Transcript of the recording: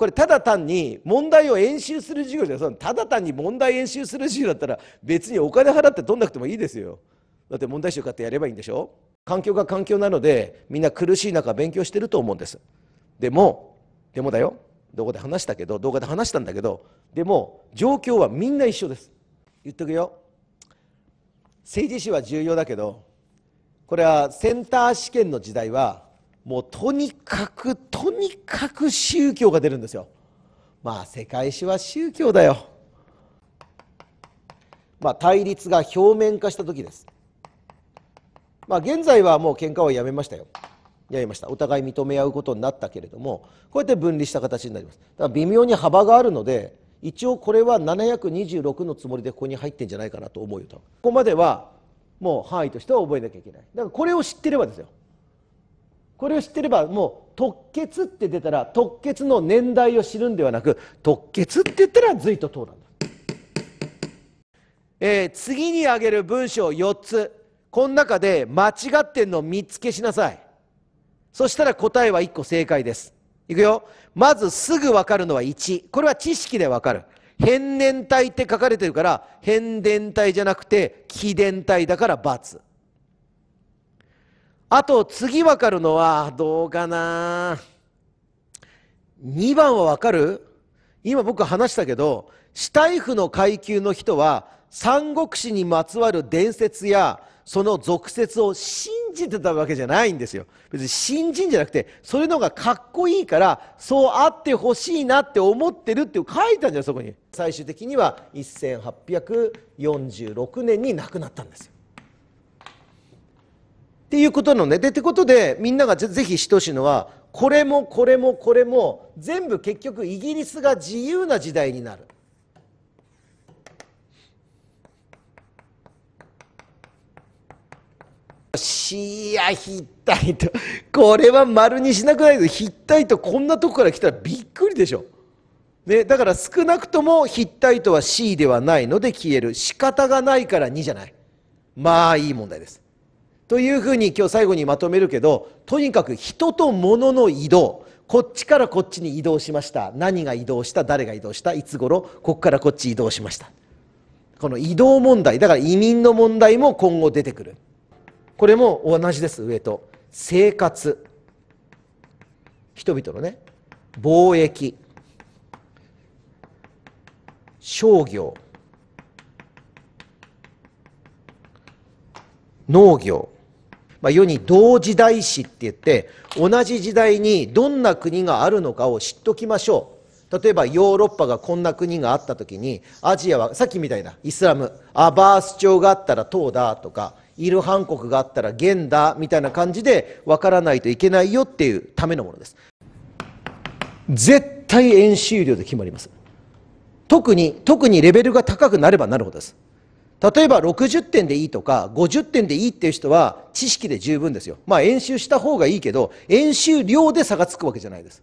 これただ単に問題を演習する授業じゃただ単に問題演習する授業だったら別にお金払って取んなくてもいいですよだって問題集買ってやればいいんでしょ環境が環境なのでみんな苦しい中勉強してると思うんですでもでもだよどこで話したけど動画で話したんだけどでも状況はみんな一緒です言っとくよ政治史は重要だけどこれはセンター試験の時代はもうとにかくとにかく宗教が出るんですよまあ世界史は宗教だよまあ対立が表面化した時ですまあ現在はもう喧嘩はやめましたよやりましたお互い認め合うことになったけれどもこうやって分離した形になりますだから微妙に幅があるので一応これは726のつもりでここに入ってんじゃないかなと思うよとここまではもう範囲としては覚えなきゃいけないだからこれを知ってればですよこれを知ってればもう突血って出たら突血の年代を知るんではなく突血って言ったら隋と唐なんだ、えー、次に挙げる文章4つこの中で間違ってんの見つけしなさいそしたら答えは1個正解ですいくよまずすぐ分かるのは1これは知識で分かる変電体って書かれてるから変電体じゃなくて気電体だから×。あと次分かるのはどうかな2番は分かる今僕話したけど死体婦の階級の人は三国志にまつわる伝説やその俗説を信じてたわけじゃないんですよ別に信じんじゃなくてそういうのがかっこいいからそうあってほしいなって思ってるって書いたんじゃんそこに最終的には1846年に亡くなったんですよっていうことのね。で、ってことで、みんながぜひ等しいのは、これもこれもこれも、全部結局イギリスが自由な時代になる。しや、筆体と。これは丸にしなくないで、筆体とこんなとこから来たらびっくりでしょ。ね、だから少なくとも筆体とは C ではないので消える。仕方がないから2じゃない。まあいい問題です。というふうに今日最後にまとめるけどとにかく人と物の移動こっちからこっちに移動しました何が移動した誰が移動したいつ頃ここからこっち移動しましたこの移動問題だから移民の問題も今後出てくるこれも同じです上と生活人々のね貿易商業農業まあ、世に同時代史って言って、同じ時代にどんな国があるのかを知っときましょう。例えばヨーロッパがこんな国があった時に、アジアはさっきみたいなイスラム、アバース朝があったら唐だとか、イルハン国があったら元だみたいな感じで分からないといけないよっていうためのものです。絶対演習量で決まります。特に、特にレベルが高くなればなるほどです。例えば60点でいいとか50点でいいっていう人は知識で十分ですよまあ演習した方がいいけど演習量で差がつくわけじゃないです